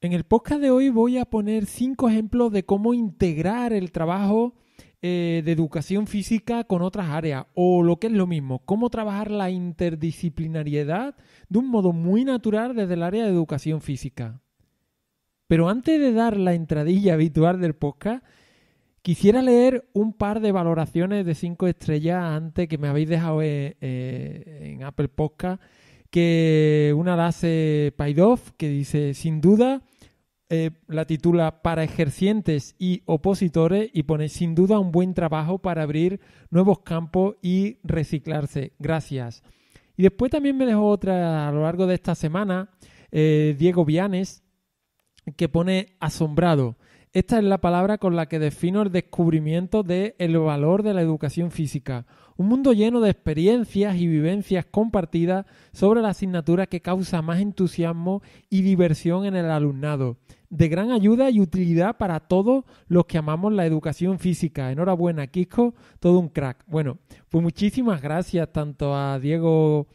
En el podcast de hoy voy a poner cinco ejemplos de cómo integrar el trabajo eh, de educación física con otras áreas o lo que es lo mismo, cómo trabajar la interdisciplinariedad de un modo muy natural desde el área de educación física. Pero antes de dar la entradilla habitual del podcast, quisiera leer un par de valoraciones de cinco estrellas antes que me habéis dejado eh, eh, en Apple Podcast que una la hace Paidov, que dice, sin duda, eh, la titula Para ejercientes y opositores y pone, sin duda, un buen trabajo para abrir nuevos campos y reciclarse. Gracias. Y después también me dejó otra a lo largo de esta semana, eh, Diego Vianes, que pone asombrado. Esta es la palabra con la que defino el descubrimiento del el valor de la educación física un mundo lleno de experiencias y vivencias compartidas sobre la asignatura que causa más entusiasmo y diversión en el alumnado. De gran ayuda y utilidad para todos los que amamos la educación física. Enhorabuena, Kisco, todo un crack. Bueno, pues muchísimas gracias tanto a Diego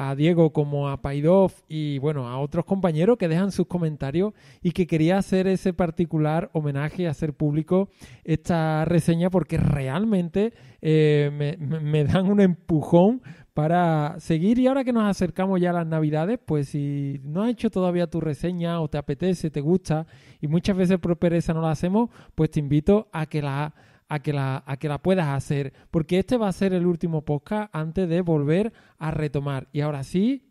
a Diego como a Paidov y bueno, a otros compañeros que dejan sus comentarios y que quería hacer ese particular homenaje, hacer público esta reseña porque realmente eh, me, me, dan un empujón para seguir y ahora que nos acercamos ya a las navidades, pues si no has hecho todavía tu reseña o te apetece, te gusta y muchas veces por pereza no la hacemos, pues te invito a que la a que, la, que la puedas hacer, porque este va a ser el último podcast antes de volver a retomar. Y ahora sí,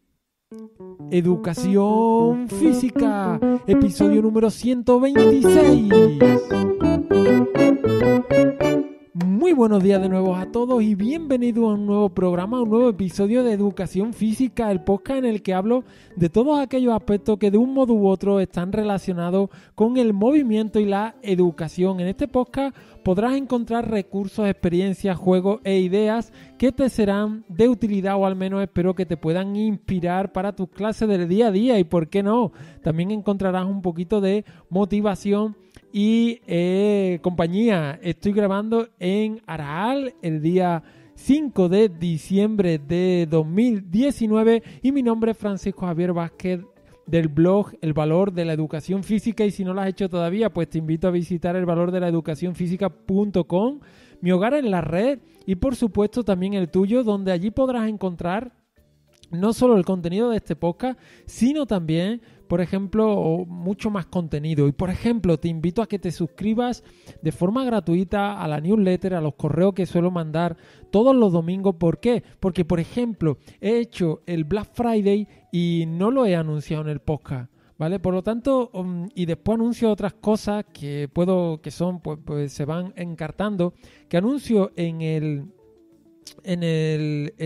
Educación Física, episodio número 126. Muy buenos días de nuevo a todos y bienvenidos a un nuevo programa, un nuevo episodio de Educación Física, el podcast en el que hablo de todos aquellos aspectos que de un modo u otro están relacionados con el movimiento y la educación. En este podcast podrás encontrar recursos, experiencias, juegos e ideas que te serán de utilidad o al menos espero que te puedan inspirar para tus clases del día a día y por qué no, también encontrarás un poquito de motivación y eh, compañía, estoy grabando en Araal el día 5 de diciembre de 2019 y mi nombre es Francisco Javier Vázquez del blog El Valor de la Educación Física y si no lo has hecho todavía, pues te invito a visitar el valor de la educación mi hogar en la red y por supuesto también el tuyo, donde allí podrás encontrar no solo el contenido de este podcast, sino también, por ejemplo, mucho más contenido. Y, por ejemplo, te invito a que te suscribas de forma gratuita a la newsletter, a los correos que suelo mandar todos los domingos. ¿Por qué? Porque, por ejemplo, he hecho el Black Friday y no lo he anunciado en el podcast. ¿Vale? Por lo tanto, um, y después anuncio otras cosas que puedo, que son, pues, pues se van encartando, que anuncio en el, en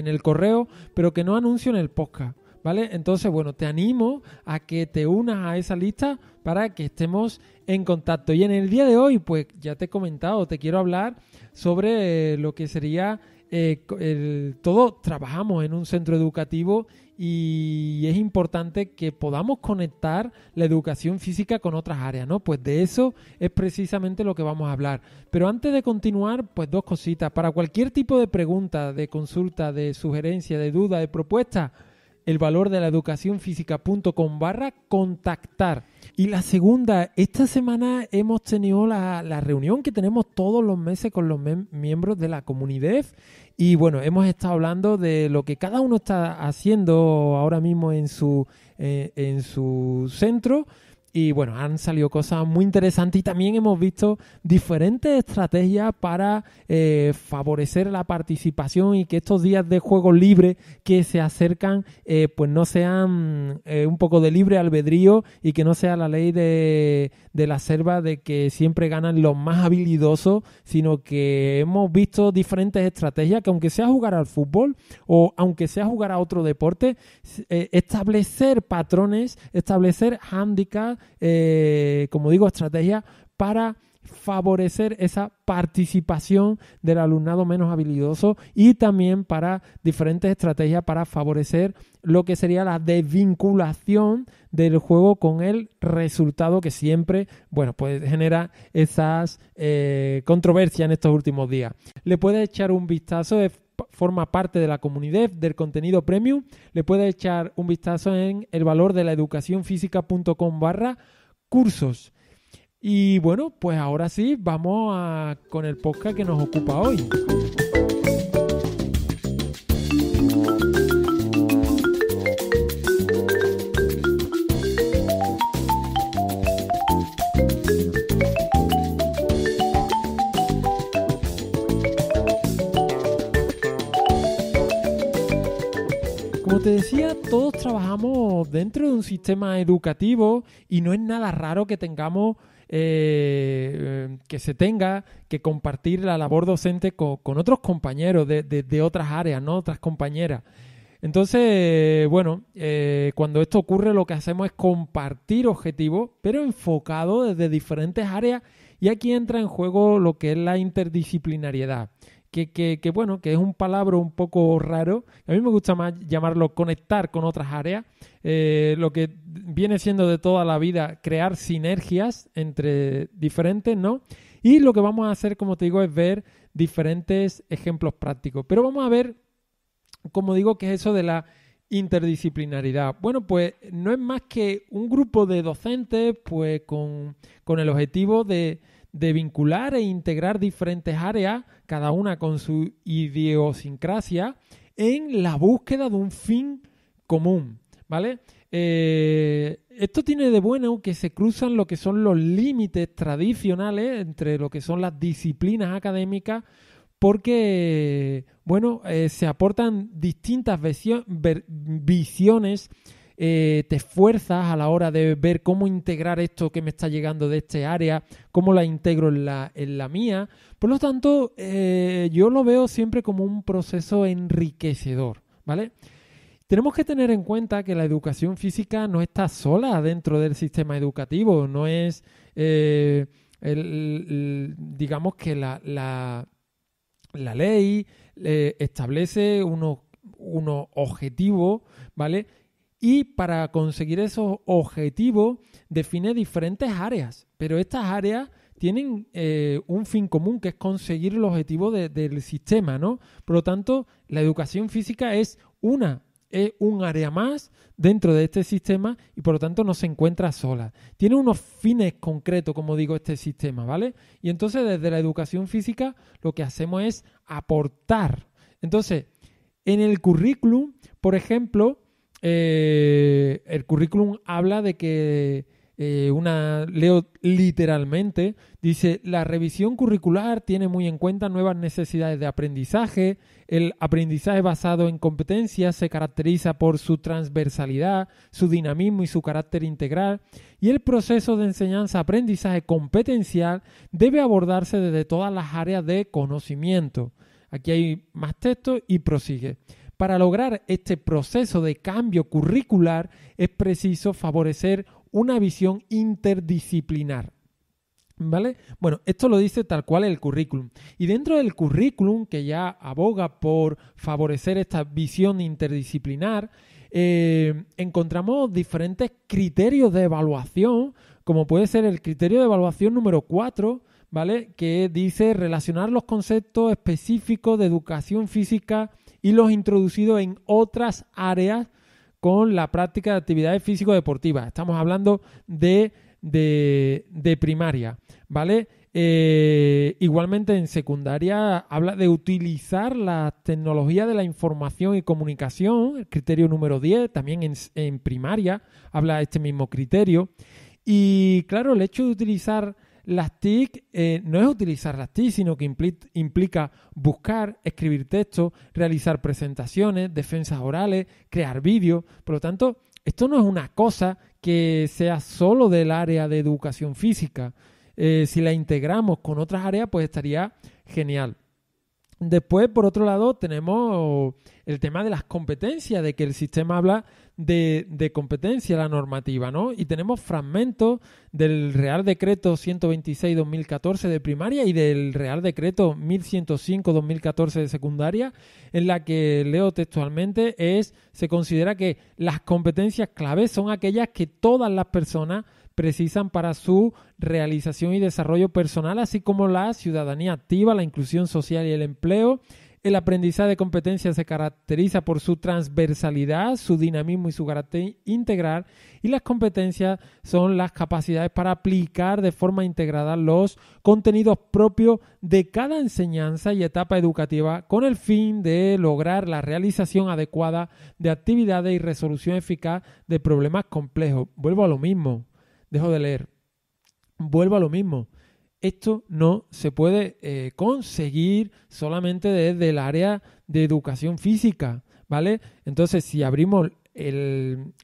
el, correo, pero que no anuncio en el podcast. ¿Vale? Entonces, bueno, te animo a que te unas a esa lista para que estemos en contacto. Y en el día de hoy, pues ya te he comentado, te quiero hablar sobre eh, lo que sería eh, el, todo trabajamos en un centro educativo y es importante que podamos conectar la educación física con otras áreas, ¿no? Pues de eso es precisamente lo que vamos a hablar. Pero antes de continuar, pues dos cositas. Para cualquier tipo de pregunta, de consulta, de sugerencia, de duda, de propuesta, el valor de la educación contactar. Y la segunda, esta semana hemos tenido la, la reunión que tenemos todos los meses con los miembros de la comunidad y bueno, hemos estado hablando de lo que cada uno está haciendo ahora mismo en su, eh, en su centro. Y bueno, han salido cosas muy interesantes y también hemos visto diferentes estrategias para eh, favorecer la participación y que estos días de juego libre que se acercan eh, pues no sean eh, un poco de libre albedrío y que no sea la ley de, de la selva de que siempre ganan los más habilidosos, sino que hemos visto diferentes estrategias que aunque sea jugar al fútbol o aunque sea jugar a otro deporte, establecer patrones, establecer hándicaps, eh, como digo, estrategia para favorecer esa participación del alumnado menos habilidoso y también para diferentes estrategias para favorecer lo que sería la desvinculación del juego con el resultado que siempre, bueno, pues genera esas eh, controversias en estos últimos días. Le puede echar un vistazo, forma parte de la comunidad del contenido premium, le puede echar un vistazo en el valor de la educación física.com barra cursos. Y bueno, pues ahora sí, vamos a, con el podcast que nos ocupa hoy. todos trabajamos dentro de un sistema educativo y no es nada raro que tengamos, eh, que se tenga que compartir la labor docente con, otros compañeros de, otras áreas, ¿no? Otras compañeras. Entonces, bueno, eh, cuando esto ocurre lo que hacemos es compartir objetivos, pero enfocado desde diferentes áreas y aquí entra en juego lo que es la interdisciplinariedad que, bueno, que es un palabra un poco raro. A mí me gusta más llamarlo conectar con otras áreas. Eh, lo que viene siendo de toda la vida, crear sinergias entre diferentes, ¿no? Y lo que vamos a hacer, como te digo, es ver diferentes ejemplos prácticos. Pero vamos a ver, como digo, que es eso de la interdisciplinaridad. Bueno, pues no es más que un grupo de docentes, pues con el objetivo de, de vincular e integrar diferentes áreas, cada una con su idiosincrasia, en la búsqueda de un fin común, ¿vale? Eh, esto tiene de bueno que se cruzan lo que son los límites tradicionales entre lo que son las disciplinas académicas, porque, bueno, eh, se aportan distintas visiones eh, te esfuerzas a la hora de ver cómo integrar esto que me está llegando de este área, cómo la integro en la, mía. Por lo tanto, eh, yo lo veo siempre como un proceso enriquecedor, ¿vale? Tenemos que tener en cuenta que la educación física no está sola dentro del sistema educativo, no es, eh, digamos que la, ley establece unos, unos objetivos, ¿vale? Y para conseguir esos objetivos define diferentes áreas, pero estas áreas tienen eh, un fin común que es conseguir el objetivo del sistema, ¿no? Por lo tanto, la educación física es una, es un área más dentro de este sistema y por lo tanto no se encuentra sola. Tiene unos fines concretos, como digo, este sistema, ¿vale? Y entonces desde la educación física lo que hacemos es aportar. Entonces, en el currículum, por ejemplo, eh, el currículum habla de que eh, una, leo literalmente, dice, la revisión curricular tiene muy en cuenta nuevas necesidades de aprendizaje, el aprendizaje basado en competencias se caracteriza por su transversalidad, su dinamismo y su carácter integral, y el proceso de enseñanza-aprendizaje competencial debe abordarse desde todas las áreas de conocimiento. Aquí hay más texto y prosigue. Para lograr este proceso de cambio curricular es preciso favorecer una visión interdisciplinar. ¿Vale? Bueno, esto lo dice tal cual el currículum. Y dentro del currículum, que ya aboga por favorecer esta visión interdisciplinar, eh, encontramos diferentes criterios de evaluación, como puede ser el criterio de evaluación número 4, ¿vale? Que dice relacionar los conceptos específicos de educación física y los introducido en otras áreas con la práctica de actividades físico-deportivas. Estamos hablando de, primaria, ¿vale? Eh, igualmente en secundaria habla de utilizar la tecnología de la información y comunicación, el criterio número 10, también en, en primaria habla de este mismo criterio. Y claro, el hecho de utilizar las TIC eh, no es utilizar las TIC, sino que implica buscar, escribir textos, realizar presentaciones, defensas orales, crear vídeos. Por lo tanto, esto no es una cosa que sea solo del área de educación física. Eh, si la integramos con otras áreas, pues estaría genial. Después, por otro lado, tenemos el tema de las competencias, de que el sistema habla de, competencia la normativa, ¿no? Y tenemos fragmentos del Real Decreto 126-2014 de primaria y del Real Decreto 1105-2014 de secundaria, en la que leo textualmente es, se considera que las competencias clave son aquellas que todas las personas precisan para su realización y desarrollo personal, así como la ciudadanía activa, la inclusión social y el empleo, el aprendizaje de competencias se caracteriza por su transversalidad, su dinamismo y su carácter integral. Y las competencias son las capacidades para aplicar de forma integrada los contenidos propios de cada enseñanza y etapa educativa con el fin de lograr la realización adecuada de actividades y resolución eficaz de problemas complejos. Vuelvo a lo mismo. Dejo de leer. Vuelvo a lo mismo esto no se puede eh, conseguir solamente desde el área de educación física, ¿vale? Entonces, si abrimos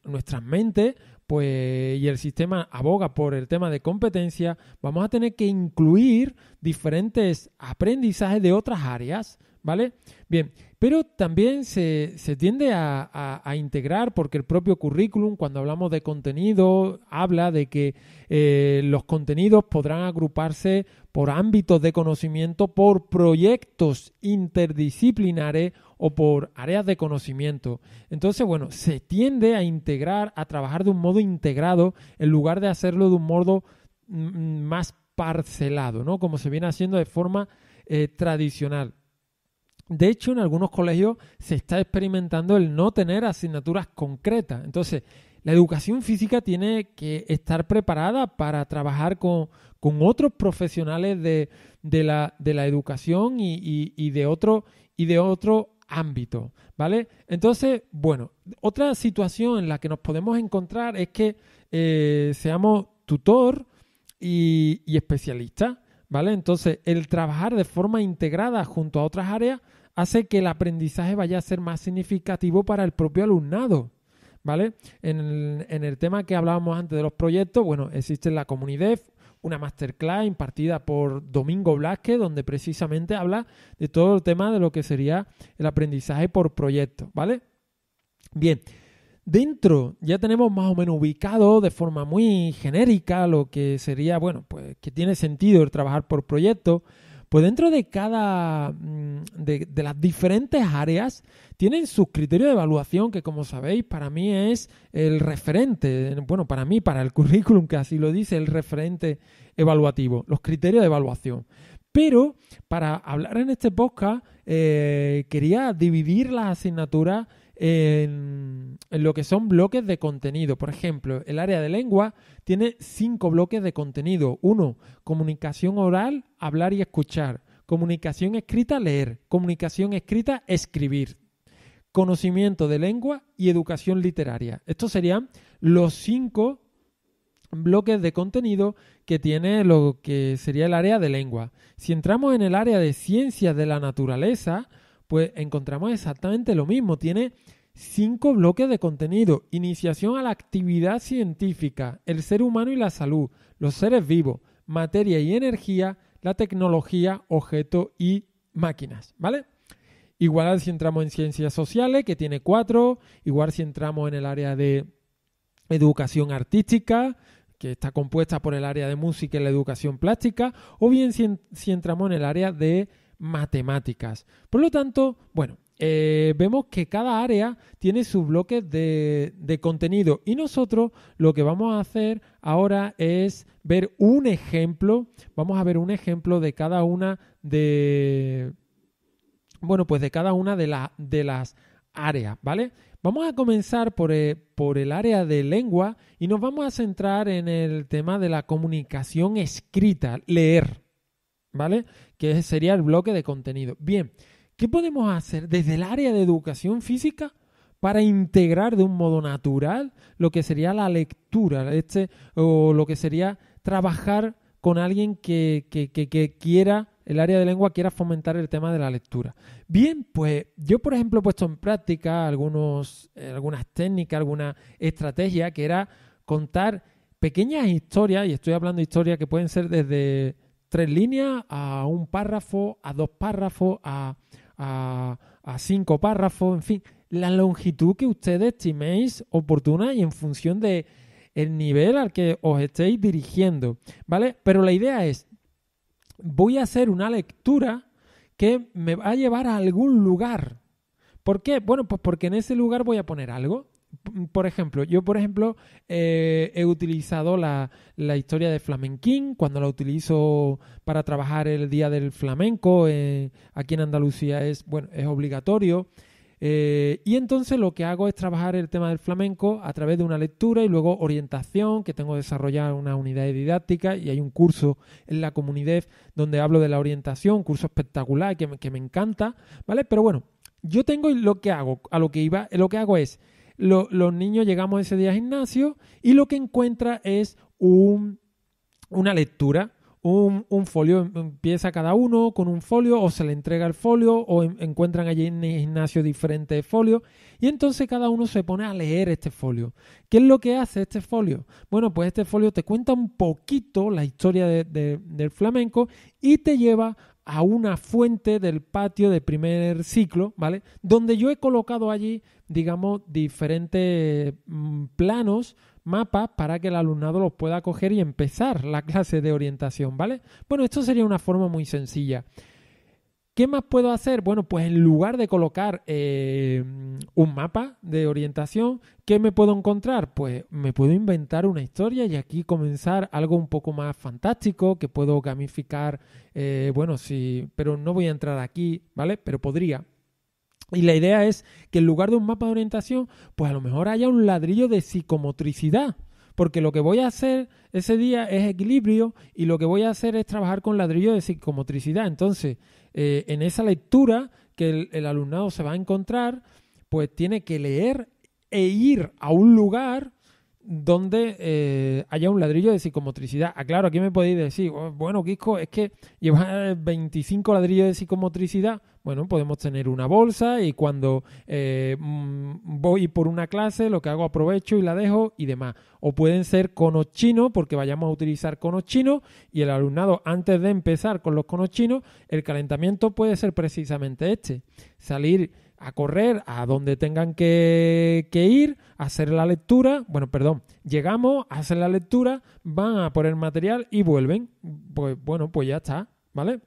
nuestras mentes, pues, y el sistema aboga por el tema de competencia, vamos a tener que incluir diferentes aprendizajes de otras áreas, ¿vale? Bien, pero también se, tiende a, integrar porque el propio currículum, cuando hablamos de contenido, habla de que eh, los contenidos podrán agruparse por ámbitos de conocimiento, por proyectos interdisciplinares o por áreas de conocimiento. Entonces, bueno, se tiende a integrar, a trabajar de un modo integrado en lugar de hacerlo de un modo mm, mm, más parcelado, ¿no? Como se viene haciendo de forma eh, tradicional. De hecho, en algunos colegios se está experimentando el no tener asignaturas concretas. Entonces, la educación física tiene que estar preparada para trabajar con, otros profesionales de, la, educación y, de otro, y de otro ámbito, ¿vale? Entonces, bueno, otra situación en la que nos podemos encontrar es que eh, seamos tutor y, y especialista, ¿vale? Entonces, el trabajar de forma integrada junto a otras áreas hace que el aprendizaje vaya a ser más significativo para el propio alumnado. ¿Vale? En el, tema que hablábamos antes de los proyectos, bueno, existe la comunidad, una masterclass impartida por Domingo Blasque, donde precisamente habla de todo el tema de lo que sería el aprendizaje por proyecto, ¿vale? Bien, Dentro ya tenemos más o menos ubicado de forma muy genérica lo que sería, bueno, pues que tiene sentido el trabajar por proyecto, pues dentro de cada, mm, de, las diferentes áreas, tienen sus criterios de evaluación que, como sabéis, para mí es el referente, bueno, para mí, para el currículum, que así lo dice, el referente evaluativo, los criterios de evaluación. Pero para hablar en este podcast, eh, quería dividir las asignaturas en, lo que son bloques de contenido. Por ejemplo, el área de lengua tiene cinco bloques de contenido. Uno, comunicación oral, hablar y escuchar. Comunicación escrita, leer. Comunicación escrita, escribir. Conocimiento de lengua y educación literaria. Estos serían los cinco bloques de contenido que tiene lo que sería el área de lengua. Si entramos en el área de ciencias de la naturaleza, pues encontramos exactamente lo mismo. Tiene cinco bloques de contenido. Iniciación a la actividad científica, el ser humano y la salud, los seres vivos, materia y energía, la tecnología, objeto y máquinas, ¿vale? Igual si entramos en ciencias sociales, que tiene cuatro, igual si entramos en el área de educación artística, que está compuesta por el área de música y la educación plástica, o bien si entramos en el área de matemáticas. Por lo tanto, bueno, eh, vemos que cada área tiene sus bloques de, contenido y nosotros lo que vamos a hacer ahora es ver un ejemplo, vamos a ver un ejemplo de cada una de, bueno, pues de cada una de, de las áreas, ¿vale? Vamos a comenzar por, eh, por el área de lengua y nos vamos a centrar en el tema de la comunicación escrita, leer, ¿vale? que sería el bloque de contenido. Bien, ¿qué podemos hacer desde el área de educación física? para integrar de un modo natural lo que sería la lectura, este, o lo que sería trabajar con alguien que, quiera el área de lengua quiera fomentar el tema de la lectura. Bien, pues yo, por ejemplo, he puesto en práctica algunos, eh, algunas técnicas, alguna estrategia que era contar pequeñas historias, y estoy hablando de historias que pueden ser desde tres líneas, a un párrafo, a dos párrafos, a, a, cinco párrafos, en fin, la longitud que ustedes estiméis oportuna y en función de el nivel al que os estéis dirigiendo, ¿vale? Pero la idea es, voy a hacer una lectura que me va a llevar a algún lugar. ¿Por qué? Bueno, pues porque en ese lugar voy a poner algo por ejemplo, yo por ejemplo eh, he utilizado la, historia de flamenquín cuando la utilizo para trabajar el día del flamenco, eh, aquí en Andalucía es, bueno, es obligatorio. Eh, y entonces lo que hago es trabajar el tema del flamenco a través de una lectura y luego orientación, que tengo que desarrollar una unidad didáctica y hay un curso en la comunidad donde hablo de la orientación, un curso espectacular que me, encanta, ¿vale? Pero bueno, yo tengo lo que hago, a lo que iba, lo que hago es los niños llegamos ese día al gimnasio y lo que encuentra es un, una lectura, un, folio, empieza cada uno con un folio o se le entrega el folio o encuentran allí en el gimnasio diferentes folios y entonces cada uno se pone a leer este folio. ¿Qué es lo que hace este folio? Bueno, pues este folio te cuenta un poquito la historia del flamenco y te lleva a una fuente del patio de primer ciclo, ¿vale? Donde yo he colocado allí, digamos, diferentes mm, planos, mapas, para que el alumnado los pueda coger y empezar la clase de orientación, ¿vale? Bueno, esto sería una forma muy sencilla. ¿Qué más puedo hacer? Bueno, pues en lugar de colocar eh, un mapa de orientación, ¿qué me puedo encontrar? Pues me puedo inventar una historia y aquí comenzar algo un poco más fantástico, que puedo gamificar, eh, bueno, sí, pero no voy a entrar aquí, ¿vale? Pero podría, y la idea es que en lugar de un mapa de orientación, pues a lo mejor haya un ladrillo de psicomotricidad. Porque lo que voy a hacer ese día es equilibrio y lo que voy a hacer es trabajar con ladrillo de psicomotricidad. Entonces, eh, en esa lectura que el alumnado se va a encontrar, pues tiene que leer e ir a un lugar donde eh, haya un ladrillo de psicomotricidad. Aclaro, ah, aquí me podéis decir, oh, bueno, Quisco, es que llevas 25 ladrillos de psicomotricidad. Bueno, podemos tener una bolsa y cuando eh, mm, voy por una clase, lo que hago aprovecho y la dejo y demás. O pueden ser conos chinos, porque vayamos a utilizar conos chinos y el alumnado, antes de empezar con los conos chinos, el calentamiento puede ser precisamente este. Salir a correr a donde tengan que, ir ir, hacer la lectura, bueno, perdón, llegamos, hacen la lectura, van a poner material y vuelven. Pues bueno, pues ya está, ¿vale?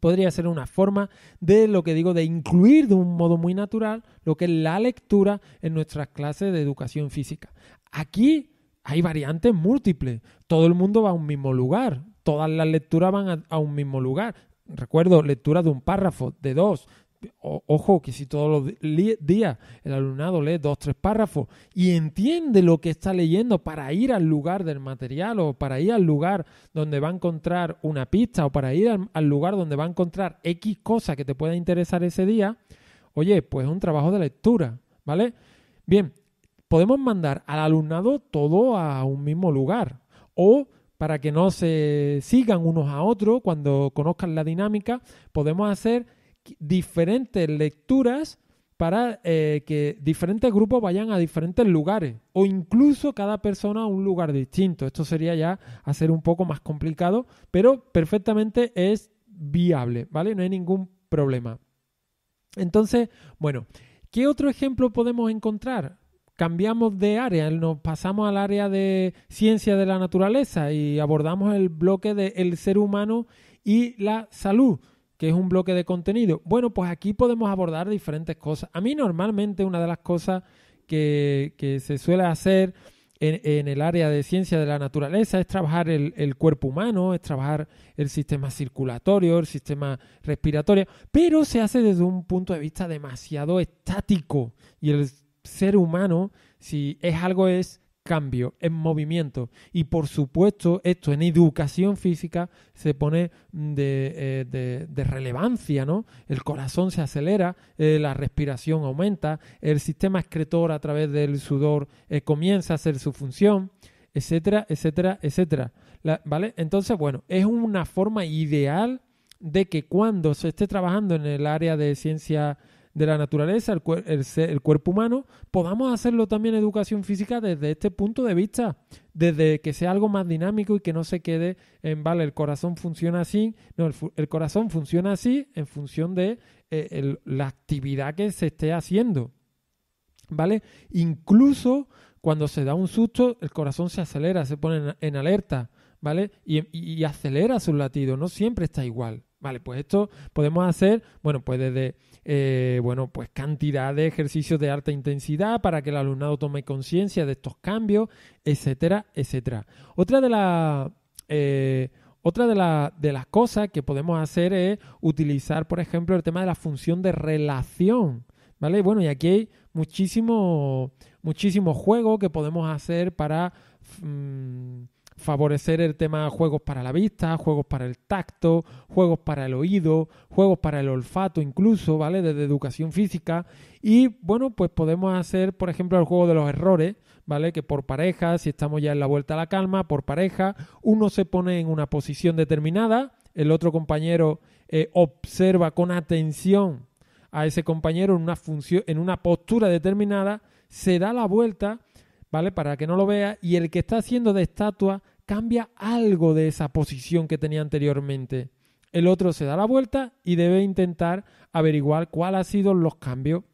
Podría ser una forma de lo que digo, de incluir de un modo muy natural lo que es la lectura en nuestras clases de educación física. Aquí hay variantes múltiples, todo el mundo va a un mismo lugar, todas las lecturas van a un mismo lugar, recuerdo, lectura de un párrafo, de dos, ojo, que si todos los días el alumnado lee dos, tres párrafos y entiende lo que está leyendo para ir al lugar del material o para ir al lugar donde va a encontrar una pista o para ir al, lugar donde va a encontrar X cosa que te pueda interesar ese día, oye, pues es un trabajo de lectura, ¿vale? Bien, podemos mandar al alumnado todo a un mismo lugar o para que no se sigan unos a otros cuando conozcan la dinámica, podemos hacer diferentes lecturas para eh, que diferentes grupos vayan a diferentes lugares o incluso cada persona a un lugar distinto. Esto sería ya hacer un poco más complicado, pero perfectamente es viable, ¿vale? No hay ningún problema. Entonces, bueno, ¿qué otro ejemplo podemos encontrar? Cambiamos de área, nos pasamos al área de ciencia de la naturaleza y abordamos el bloque del ser humano y la salud que es un bloque de contenido. Bueno, pues aquí podemos abordar diferentes cosas. A mí normalmente una de las cosas que, se suele hacer en, el área de ciencia de la naturaleza es trabajar el, cuerpo humano, es trabajar el sistema circulatorio, el sistema respiratorio, pero se hace desde un punto de vista demasiado estático y el ser humano, si es algo es cambio, en movimiento. Y por supuesto, esto en educación física se pone de, eh, relevancia, ¿no? El corazón se acelera, eh, la respiración aumenta, el sistema excretor a través del sudor eh, comienza a hacer su función, etcétera, etcétera, etcétera. ¿Vale? Entonces, bueno, es una forma ideal de que cuando se esté trabajando en el área de ciencia de la naturaleza, el, cuerpo humano, podamos hacerlo también educación física desde este punto de vista, desde que sea algo más dinámico y que no se quede en, vale, el corazón funciona así, no, el, corazón funciona así en función de eh, la actividad que se esté haciendo, ¿vale? Incluso cuando se da un susto, el corazón se acelera, se pone en, alerta, ¿vale? Y, acelera su latido, no siempre está igual. Vale, pues esto podemos hacer, bueno, pues desde, eh, bueno, pues cantidad de ejercicios de alta intensidad para que el alumnado tome conciencia de estos cambios, etcétera, etcétera. Otra de las... Eh, otra de, la, de, las cosas que podemos hacer es utilizar, por ejemplo, el tema de la función de relación, ¿vale? Bueno, y aquí hay muchísimo, muchísimo juego que podemos hacer para... Mm, favorecer el tema juegos para la vista, juegos para el tacto, juegos para el oído, juegos para el olfato incluso, ¿vale? Desde educación física. Y bueno, pues podemos hacer, por ejemplo, el juego de los errores, ¿vale? Que por pareja, si estamos ya en la vuelta a la calma, por pareja, uno se pone en una posición determinada, el otro compañero eh, observa con atención a ese compañero en una, función, en una postura determinada, se da la vuelta ¿vale? Para que no lo vea. Y el que está haciendo de estatua cambia algo de esa posición que tenía anteriormente. El otro se da la vuelta y debe intentar averiguar cuál ha sido los cambios.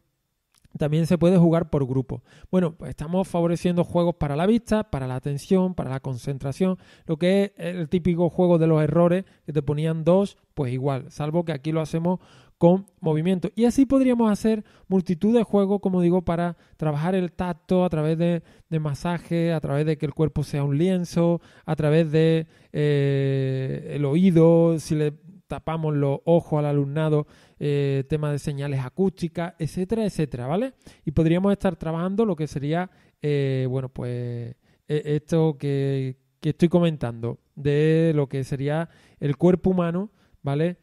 También se puede jugar por grupo. Bueno, pues estamos favoreciendo juegos para la vista, para la atención, para la concentración, lo que es el típico juego de los errores que te ponían dos, pues igual, salvo que aquí lo hacemos con movimiento. Y así podríamos hacer multitud de juegos, como digo, para trabajar el tacto a través de, masaje, a través de que el cuerpo sea un lienzo, a través de eh, el oído, si le tapamos los ojos al alumnado, eh, tema de señales acústicas, etcétera, etcétera, ¿vale? Y podríamos estar trabajando lo que sería, eh, bueno, pues e-, esto que estoy comentando, de lo que sería el cuerpo humano, ¿vale?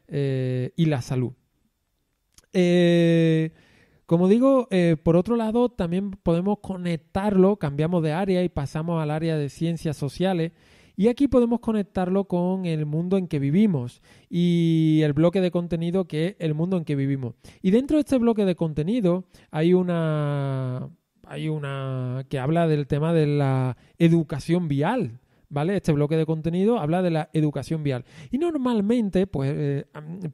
y la salud. Eh, como digo, eh, por otro lado, también podemos conectarlo, cambiamos de área y pasamos al área de ciencias sociales. Y aquí podemos conectarlo con el mundo en que vivimos y el bloque de contenido que es el mundo en que vivimos. Y dentro de este bloque de contenido hay una, hay una que habla del tema de la educación vial. ¿vale? Este bloque de contenido habla de la educación vial. Y normalmente, pues, eh,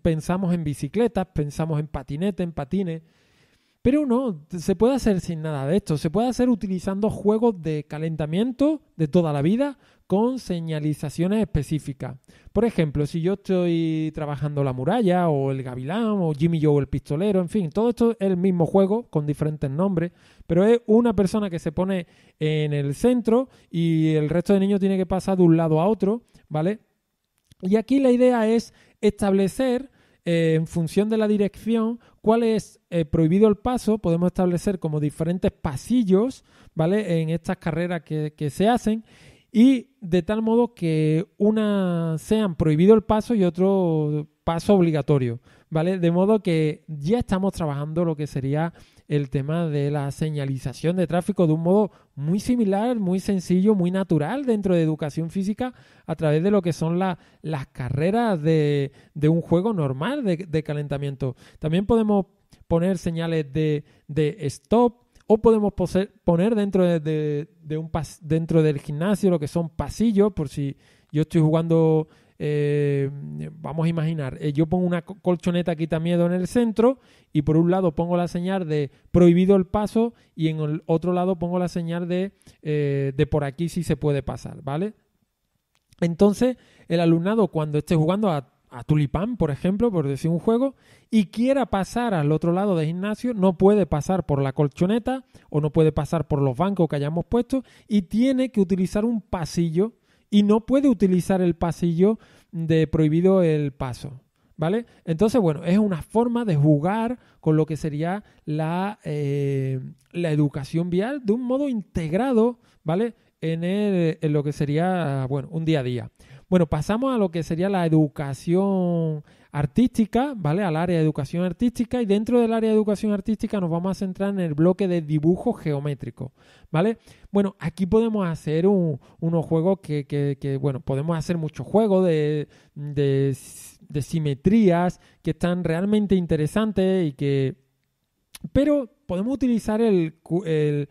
pensamos en bicicletas, pensamos en patinetes, en patines, pero no, se puede hacer sin nada de esto. Se puede hacer utilizando juegos de calentamiento de toda la vida con señalizaciones específicas. Por ejemplo, si yo estoy trabajando la muralla o el gavilán o Jimmy Joe el pistolero, en fin, todo esto es el mismo juego con diferentes nombres, pero es una persona que se pone en el centro y el resto de niños tiene que pasar de un lado a otro, ¿vale? Y aquí la idea es establecer eh, en función de la dirección cuál es eh, prohibido el paso, podemos establecer como diferentes pasillos, ¿vale? En estas carreras que, se hacen y de tal modo que una sean prohibido el paso y otro paso obligatorio, ¿vale? De modo que ya estamos trabajando lo que sería el tema de la señalización de tráfico de un modo muy similar, muy sencillo, muy natural dentro de educación física a través de lo que son las carreras de, un juego normal de, calentamiento. También podemos poner señales de, stop, o podemos poner dentro de, de un dentro del gimnasio lo que son pasillos por si yo estoy jugando eh, vamos a imaginar, eh, yo pongo una colchoneta quita miedo en el centro y por un lado pongo la señal de prohibido el paso y en el otro lado pongo la señal de, eh, de por aquí si se puede pasar, ¿vale? Entonces, el alumnado cuando esté jugando a, a Tulipán, por ejemplo, por decir un juego, y quiera pasar al otro lado del gimnasio, no puede pasar por la colchoneta o no puede pasar por los bancos que hayamos puesto y tiene que utilizar un pasillo y no puede utilizar el pasillo de prohibido el paso. ¿Vale? Entonces, bueno, es una forma de jugar con lo que sería la, eh, la educación vial de un modo integrado, ¿vale? En, en, lo que sería, bueno, un día a día. Bueno, pasamos a lo que sería la educación artística, ¿vale? Al área de educación artística y dentro del área de educación artística nos vamos a centrar en el bloque de dibujo geométrico, ¿vale? Bueno, aquí podemos hacer un, unos juegos que, bueno, podemos hacer muchos juegos de, de, de simetrías que están realmente interesantes y que... Pero podemos utilizar el, el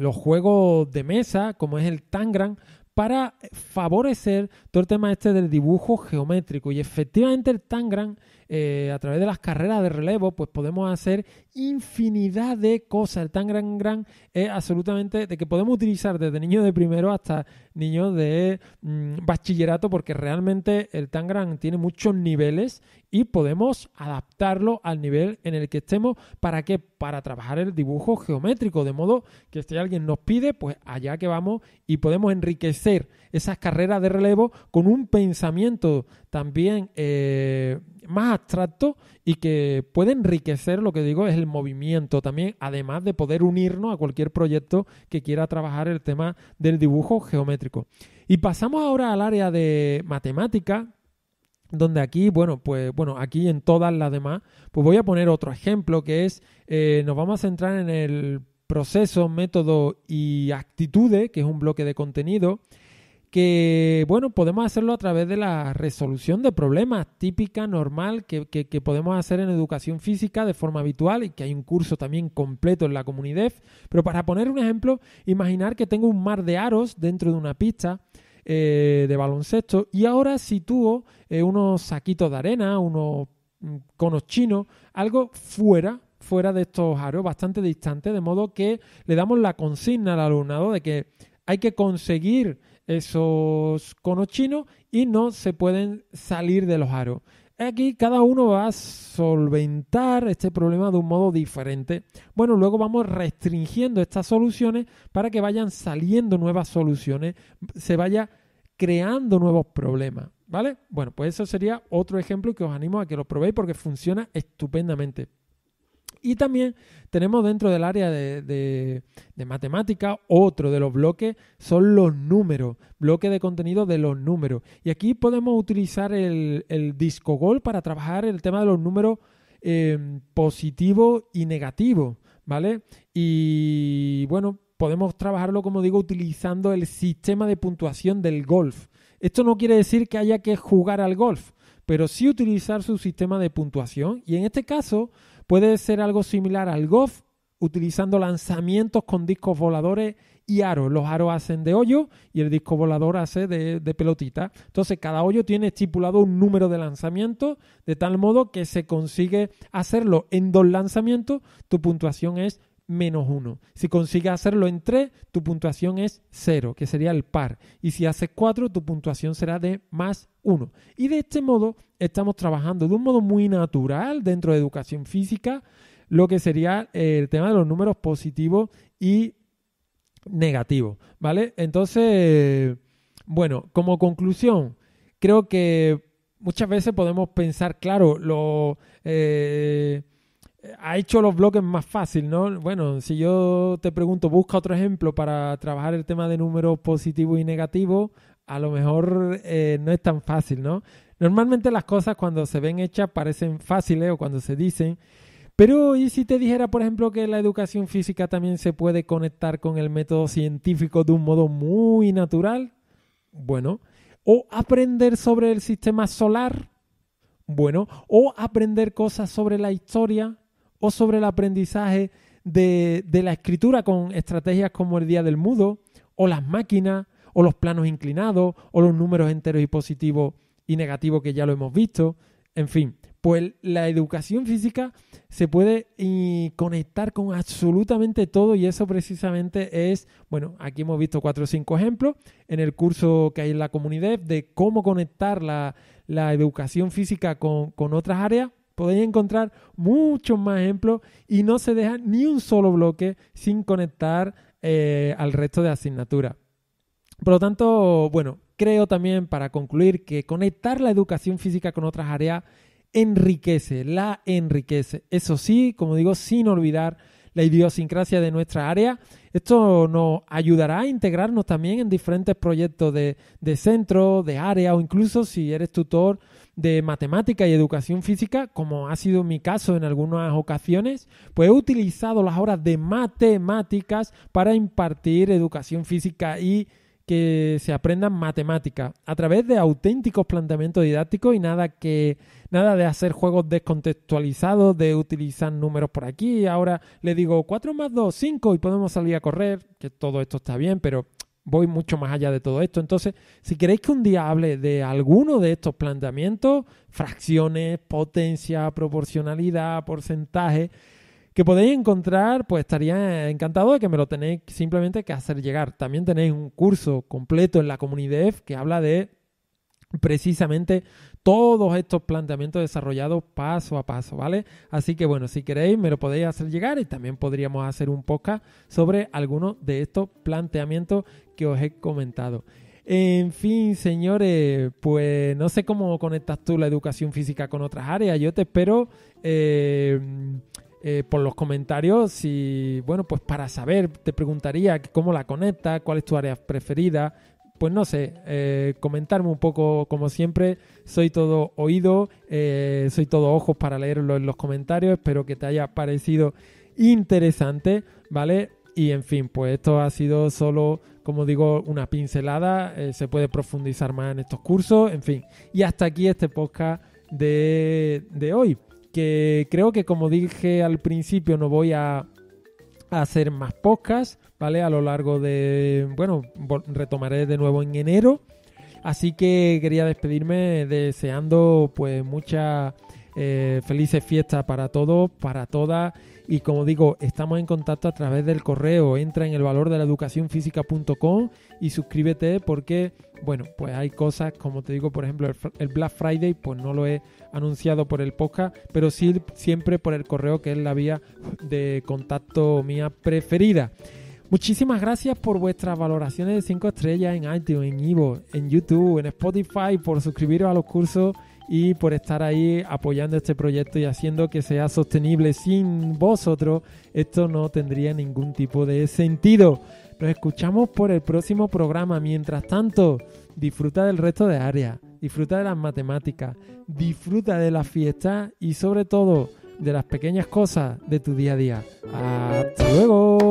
los juegos de mesa, como es el Tangram, para favorecer todo el tema este del dibujo geométrico. Y efectivamente el Tangram eh, a través de las carreras de relevo, pues podemos hacer infinidad de cosas. El tan gran es absolutamente de que podemos utilizar desde niños de primero hasta niños de mm, bachillerato, porque realmente el tan tiene muchos niveles y podemos adaptarlo al nivel en el que estemos. ¿Para qué? Para trabajar el dibujo geométrico, de modo que si alguien nos pide, pues allá que vamos y podemos enriquecer esas carreras de relevo con un pensamiento también eh, más abstracto y que puede enriquecer lo que digo es el movimiento también, además de poder unirnos a cualquier proyecto que quiera trabajar el tema del dibujo geométrico. Y pasamos ahora al área de matemática, donde aquí, bueno, pues bueno, aquí en todas las demás, pues voy a poner otro ejemplo que es, eh, nos vamos a centrar en el proceso, método y actitudes, que es un bloque de contenido que, bueno, podemos hacerlo a través de la resolución de problemas típica, normal, que, podemos hacer en educación física de forma habitual y que hay un curso también completo en la comunidad. Pero para poner un ejemplo, imaginar que tengo un mar de aros dentro de una pista eh, de baloncesto y ahora sitúo eh, unos saquitos de arena, unos mm, conos chinos, algo fuera fuera de estos aros, bastante distante, de modo que le damos la consigna al alumnado de que hay que conseguir esos conos chinos y no se pueden salir de los aros. Aquí cada uno va a solventar este problema de un modo diferente. Bueno, luego vamos restringiendo estas soluciones para que vayan saliendo nuevas soluciones, se vaya creando nuevos problemas, ¿vale? Bueno, pues eso sería otro ejemplo que os animo a que lo probéis porque funciona estupendamente. Y también tenemos dentro del área de, de, matemática otro de los bloques, son los números, bloques de contenido de los números. Y aquí podemos utilizar el, disco gol para trabajar el tema de los números eh, positivo y negativo, ¿vale? Y bueno, podemos trabajarlo, como digo, utilizando el sistema de puntuación del golf. Esto no quiere decir que haya que jugar al golf, pero sí utilizar su sistema de puntuación. Y en este caso, Puede ser algo similar al golf, utilizando lanzamientos con discos voladores y aros. Los aros hacen de hoyo y el disco volador hace de, de pelotita. Entonces, cada hoyo tiene estipulado un número de lanzamientos, de tal modo que se consigue hacerlo en dos lanzamientos. Tu puntuación es menos 1. Si consigues hacerlo en 3, tu puntuación es 0, que sería el par. Y si haces 4, tu puntuación será de más 1. Y de este modo estamos trabajando de un modo muy natural dentro de educación física lo que sería eh, el tema de los números positivos y negativos, ¿vale? Entonces, bueno, como conclusión, creo que muchas veces podemos pensar, claro, lo... Eh, ha hecho los bloques más fácil, ¿no? Bueno, si yo te pregunto, busca otro ejemplo para trabajar el tema de números positivos y negativos, a lo mejor eh, no es tan fácil, ¿no? Normalmente las cosas cuando se ven hechas parecen fáciles o cuando se dicen, pero ¿y si te dijera, por ejemplo, que la educación física también se puede conectar con el método científico de un modo muy natural? Bueno, o aprender sobre el sistema solar, bueno, o aprender cosas sobre la historia, o sobre el aprendizaje de, la escritura con estrategias como el día del mudo, o las máquinas, o los planos inclinados, o los números enteros y positivos y negativos que ya lo hemos visto. En fin, pues la educación física se puede conectar con absolutamente todo y eso precisamente es, bueno, aquí hemos visto cuatro o cinco ejemplos en el curso que hay en la comunidad de cómo conectar la, educación física con otras áreas Podéis encontrar muchos más ejemplos y no se deja ni un solo bloque sin conectar eh, al resto de asignaturas. Por lo tanto, bueno, creo también para concluir que conectar la educación física con otras áreas enriquece, la enriquece. Eso sí, como digo, sin olvidar la idiosincrasia de nuestra área. Esto nos ayudará a integrarnos también en diferentes proyectos de, de centro, de área o incluso si eres tutor de matemática y educación física, como ha sido mi caso en algunas ocasiones, pues he utilizado las horas de matemáticas para impartir educación física y que se aprendan matemática a través de auténticos planteamientos didácticos y nada que nada de hacer juegos descontextualizados, de utilizar números por aquí, ahora le digo 4 más 2, 5 y podemos salir a correr, que todo esto está bien, pero voy mucho más allá de todo esto. Entonces, si queréis que un día hable de alguno de estos planteamientos, fracciones, potencia, proporcionalidad, porcentaje, que podéis encontrar, pues estaría encantado de que me lo tenéis simplemente que hacer llegar. También tenéis un curso completo en la comunidad que habla de precisamente todos estos planteamientos desarrollados paso a paso, ¿vale? Así que bueno, si queréis me lo podéis hacer llegar y también podríamos hacer un podcast sobre algunos de estos planteamientos que os he comentado. En fin, señores, pues no sé cómo conectas tú la educación física con otras áreas. Yo te espero eh, eh, por los comentarios. y bueno, pues para saber, te preguntaría cómo la conectas, cuál es tu área preferida, pues no sé, eh, comentarme un poco como siempre. Soy todo oído, eh, soy todo ojo para leerlo en los comentarios. Espero que te haya parecido interesante, ¿vale? Y en fin, pues esto ha sido solo, como digo, una pincelada. Eh, se puede profundizar más en estos cursos, en fin. Y hasta aquí este podcast de hoy. Que creo que como dije al principio, no voy a hacer más podcast ¿vale? A lo largo de, bueno, retomaré de nuevo en enero. Así que quería despedirme deseando pues muchas eh, felices fiestas para todos, para todas y como digo, estamos en contacto a través del correo. Entra en el valor de la educación y suscríbete porque, bueno, pues hay cosas, como te digo, por ejemplo, el, Black Friday, pues no lo he anunciado por el podcast, pero sí siempre por el correo, que es la vía de contacto mía preferida. Muchísimas gracias por vuestras valoraciones de 5 estrellas en iTunes, en Ivo, en YouTube, en Spotify, por suscribiros a los cursos y por estar ahí apoyando este proyecto y haciendo que sea sostenible. Sin vosotros esto no tendría ningún tipo de sentido. Nos escuchamos por el próximo programa. Mientras tanto, disfruta del resto de áreas, disfruta de las matemáticas, disfruta de las fiestas y sobre todo de las pequeñas cosas de tu día a día. Hasta luego.